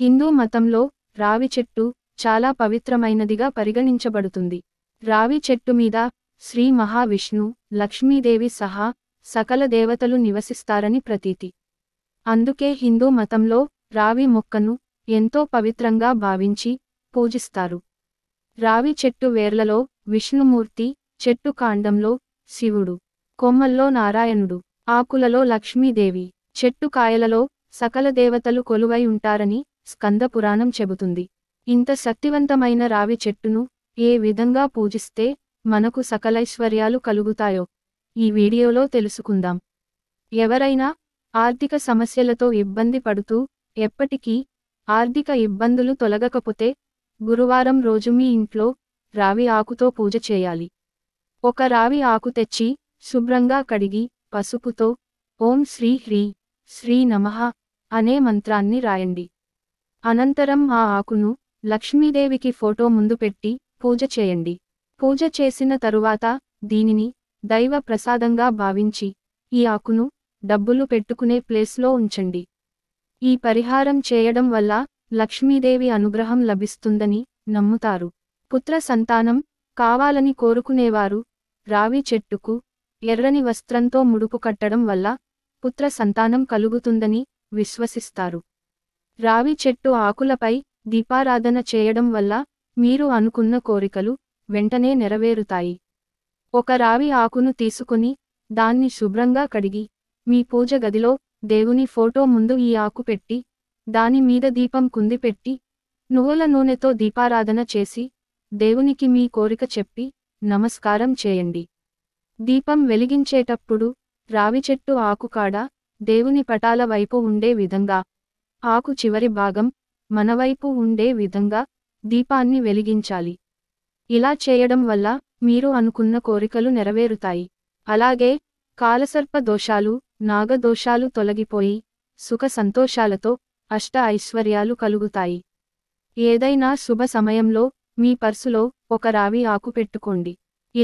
హిందూ మతంలో రావి చెట్టు చాలా పవిత్రమైనదిగా పరిగణించబడుతుంది రావి చెట్టు మీద శ్రీ మహావిష్ణు లక్ష్మీదేవి సహా సకల దేవతలు నివసిస్తారని ప్రతీతి అందుకే హిందూ మతంలో రావి మొక్కను ఎంతో పవిత్రంగా భావించి పూజిస్తారు రావి చెట్టు వేర్లలో విష్ణుమూర్తి చెట్టు కాండంలో శివుడు కొమ్మల్లో నారాయణుడు ఆకులలో లక్ష్మీదేవి చెట్టు కాయలలో సకల దేవతలు కొలువై ఉంటారని స్కంద పురాణం చెబుతుంది ఇంత శక్తివంతమైన రావి చెట్టును ఏ విధంగా పూజిస్తే మనకు సకలైశ్వర్యాలు కలుగుతాయో ఈ వీడియోలో తెలుసుకుందాం ఎవరైనా ఆర్థిక సమస్యలతో ఇబ్బంది పడుతూ ఎప్పటికీ ఆర్థిక ఇబ్బందులు తొలగకపోతే గురువారం రోజు మీ ఇంట్లో రావి ఆకుతో పూజ చేయాలి ఒక రావి ఆకు తెచ్చి శుభ్రంగా కడిగి పసుపుతో ఓం శ్రీ హ్రీ శ్రీ నమః అనే మంత్రాన్ని రాయండి అనంతరం ఆ ఆకును లక్ష్మీదేవికి ఫోటో ముందు పెట్టి పూజ చేయండి పూజ చేసిన తరువాత దీనిని దైవ ప్రసాదంగా భావించి ఈ ఆకును డబ్బులు పెట్టుకునే ప్లేస్లో ఉంచండి ఈ పరిహారం చేయడం వల్ల లక్ష్మీదేవి అనుగ్రహం లభిస్తుందని నమ్ముతారు పుత్ర సంతానం కావాలని కోరుకునేవారు రావి చెట్టుకు ఎర్రని వస్త్రంతో ముడుపు కట్టడం వల్ల పుత్ర సంతానం కలుగుతుందని విశ్వసిస్తారు రావి చెట్టు ఆకులపై దీపారాధన చేయడం వల్ల మీరు అనుకున్న కోరికలు వెంటనే నెరవేరుతాయి ఒక రావి ఆకును తీసుకుని దాన్ని శుభ్రంగా కడిగి మీ పూజ గదిలో దేవుని ఫోటో ముందు ఈ ఆకు పెట్టి దాని మీద దీపం కుందిపెట్టి నువ్వుల నూనెతో దీపారాధన చేసి దేవునికి మీ కోరిక చెప్పి నమస్కారం చేయండి దీపం వెలిగించేటప్పుడు రావి చెట్టు ఆకుకాడ దేవుని పటాల వైపు ఉండే విధంగా ఆకు చివరి భాగం మనవైపు ఉండే విధంగా దీపాన్ని వెలిగించాలి ఇలా చేయడం వల్ల మీరు అనుకున్న కోరికలు నెరవేరుతాయి అలాగే కాలసర్ప దోషాలు నాగదోషాలు తొలగిపోయి సుఖ సంతోషాలతో అష్ట ఐశ్వర్యాలు కలుగుతాయి ఏదైనా శుభ సమయంలో మీ పర్సులో ఒక రావి ఆకు పెట్టుకోండి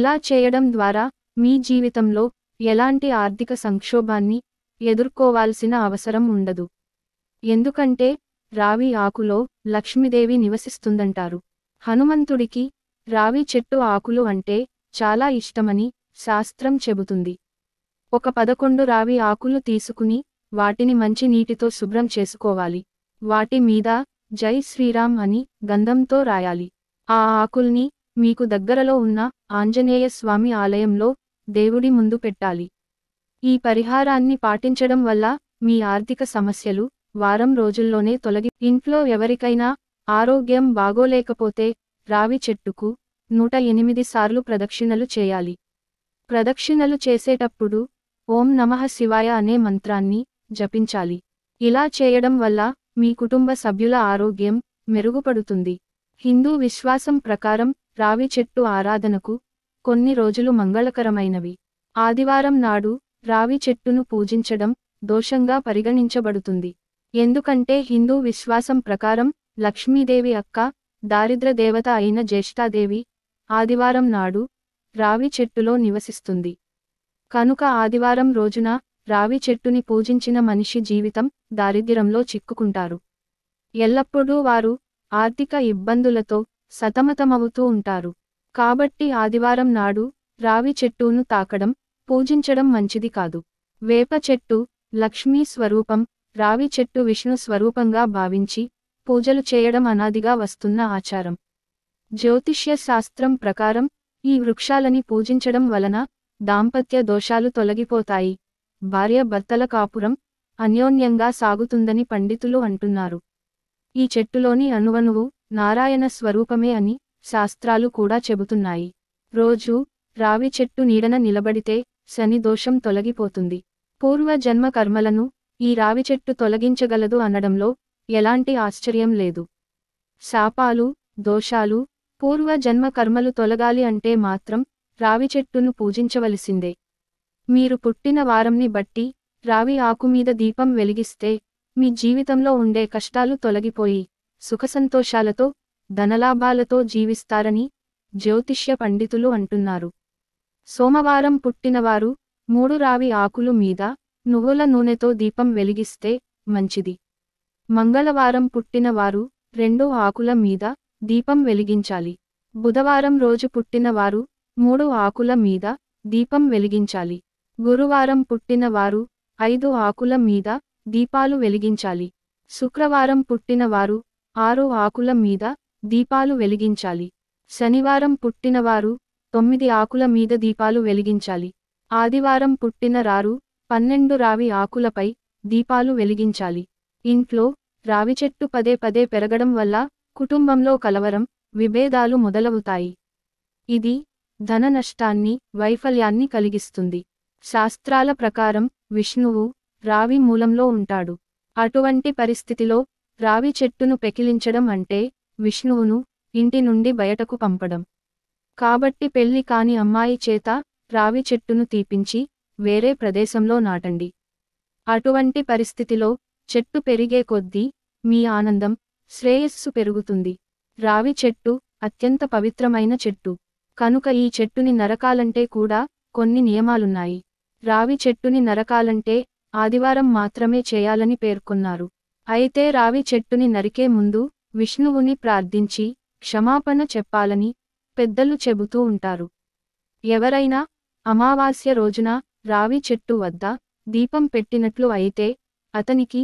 ఇలా చేయడం ద్వారా మీ జీవితంలో ఎలాంటి ఆర్థిక సంక్షోభాన్ని ఎదుర్కోవాల్సిన అవసరం ఉండదు ఎందుకంటే రావి ఆకులో లక్ష్మీదేవి నివసిస్తుందంటారు హనుమంతుడికి రావి చెట్టు ఆకులు అంటే చాలా ఇష్టమని శాస్త్రం చెబుతుంది ఒక పదకొండు రావి ఆకులు తీసుకుని వాటిని మంచి నీటితో శుభ్రం చేసుకోవాలి వాటి మీద జై శ్రీరామ్ అని గంధంతో రాయాలి ఆ ఆకుల్ని మీకు దగ్గరలో ఉన్న ఆంజనేయ స్వామి ఆలయంలో దేవుడి ముందు పెట్టాలి ఈ పరిహారాన్ని పాటించడం వల్ల మీ ఆర్థిక సమస్యలు వారం రోజుల్లోనే తొలగి ఇంట్లో ఎవరికైనా ఆరోగ్యం బాగోలేకపోతే రావి చెట్టుకు నూట ఎనిమిది సార్లు ప్రదక్షిణలు చేయాలి ప్రదక్షిణలు చేసేటప్పుడు ఓం నమః శివాయ అనే మంత్రాన్ని జపించాలి ఇలా చేయడం వల్ల మీ కుటుంబ సభ్యుల ఆరోగ్యం మెరుగుపడుతుంది హిందూ విశ్వాసం ప్రకారం రావి చెట్టు ఆరాధనకు కొన్ని రోజులు మంగళకరమైనవి ఆదివారం నాడు రావి చెట్టును పూజించడం దోషంగా పరిగణించబడుతుంది ఎందుకంటే హిందూ విశ్వాసం ప్రకారం లక్ష్మీదేవి అక్క దారిద్ర దేవత అయిన జ్యేష్ఠాదేవి ఆదివారం నాడు రావి చెట్టులో నివసిస్తుంది కనుక ఆదివారం రోజున రావి చెట్టుని పూజించిన మనిషి జీవితం దారిద్ర్యంలో చిక్కుకుంటారు ఎల్లప్పుడూ వారు ఆర్థిక ఇబ్బందులతో సతమతమవుతూ ఉంటారు కాబట్టి ఆదివారం నాడు రావి చెట్టును తాకడం పూజించడం మంచిది కాదు వేప చెట్టు లక్ష్మీ స్వరూపం రావి చెట్టు విష్ణు స్వరూపంగా భావించి పూజలు చేయడం అనాదిగా వస్తున్న ఆచారం జ్యోతిష్య శాస్త్రం ప్రకారం ఈ వృక్షాలని పూజించడం వలన దాంపత్య దోషాలు తొలగిపోతాయి భార్య భర్తల కాపురం అన్యోన్యంగా సాగుతుందని పండితులు అంటున్నారు ఈ చెట్టులోని అణువణువు నారాయణ స్వరూపమే అని శాస్త్రాలు కూడా చెబుతున్నాయి రోజూ రావి చెట్టు నీడన నిలబడితే శని దోషం తొలగిపోతుంది పూర్వ జన్మ కర్మలను ఈ రావి చెట్టు తొలగించగలదు అనడంలో ఎలాంటి ఆశ్చర్యం లేదు శాపాలు దోషాలు పూర్వ జన్మ కర్మలు తొలగాలి అంటే మాత్రం రావి చెట్టును పూజించవలసిందే మీరు పుట్టిన వారంని బట్టి రావి ఆకు మీద దీపం వెలిగిస్తే మీ జీవితంలో ఉండే కష్టాలు తొలగిపోయి సుఖసంతోషాలతో ధనలాభాలతో జీవిస్తారని జ్యోతిష్య పండితులు అంటున్నారు సోమవారం పుట్టినవారు మూడు రావి ఆకులు మీద నువ్వుల నూనెతో దీపం వెలిగిస్తే మంచిది మంగళవారం పుట్టినవారు రెండు ఆకుల మీద దీపం వెలిగించాలి బుధవారం రోజు పుట్టినవారు మూడు ఆకుల మీద దీపం వెలిగించాలి గురువారం పుట్టినవారు ఐదు ఆకుల మీద దీపాలు వెలిగించాలి శుక్రవారం పుట్టినవారు ఆరు ఆకుల మీద దీపాలు వెలిగించాలి శనివారం పుట్టినవారు తొమ్మిది ఆకుల మీద దీపాలు వెలిగించాలి ఆదివారం పుట్టిన రారు పన్నెండు రావి ఆకులపై దీపాలు వెలిగించాలి ఇంట్లో రావి చెట్టు పదే పదే పెరగడం వల్ల కుటుంబంలో కలవరం విభేదాలు మొదలవుతాయి ఇది ధన నష్టాన్ని వైఫల్యాన్ని కలిగిస్తుంది శాస్త్రాల ప్రకారం విష్ణువు రావి మూలంలో ఉంటాడు అటువంటి పరిస్థితిలో రావి చెట్టును పెకిలించడం అంటే విష్ణువును ఇంటి నుండి బయటకు పంపడం కాబట్టి పెళ్లి కాని అమ్మాయి చేత రావి చెట్టును తీపించి వేరే ప్రదేశంలో నాటండి అటువంటి పరిస్థితిలో చెట్టు పెరిగే కొద్దీ మీ ఆనందం శ్రేయస్సు పెరుగుతుంది రావి చెట్టు అత్యంత పవిత్రమైన చెట్టు కనుక ఈ చెట్టుని నరకాలంటే కూడా కొన్ని నియమాలున్నాయి రావి చెట్టుని నరకాలంటే ఆదివారం మాత్రమే చేయాలని పేర్కొన్నారు అయితే రావి చెట్టుని నరికే ముందు విష్ణువుని ప్రార్థించి క్షమాపణ చెప్పాలని పెద్దలు చెబుతూ ఉంటారు ఎవరైనా అమావాస్య రోజున రావి చెట్టు వద్ద దీపం పెట్టినట్లు అయితే అతనికి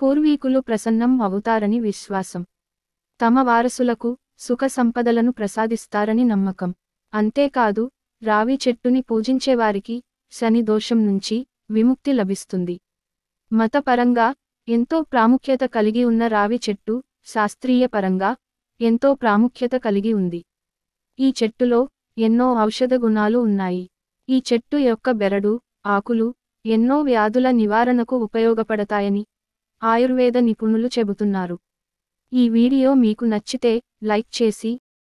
పూర్వీకులు ప్రసన్నం అవుతారని విశ్వాసం తమ వారసులకు సుఖ సంపదలను ప్రసాదిస్తారని నమ్మకం అంతేకాదు రావి చెట్టుని పూజించేవారికి శని దోషం నుంచి విముక్తి లభిస్తుంది మతపరంగా ఎంతో ప్రాముఖ్యత కలిగి ఉన్న రావి చెట్టు శాస్త్రీయ పరంగా ఎంతో ప్రాముఖ్యత కలిగి ఉంది ఈ చెట్టులో ఎన్నో ఔషధ గుణాలు ఉన్నాయి ఈ చెట్టు యొక్క బెరడు ఆకులు ఎన్నో వ్యాధుల నివారణకు ఉపయోగపడతాయని ఆయుర్వేద నిపుణులు చెబుతున్నారు ఈ వీడియో మీకు నచ్చితే లైక్ చేసి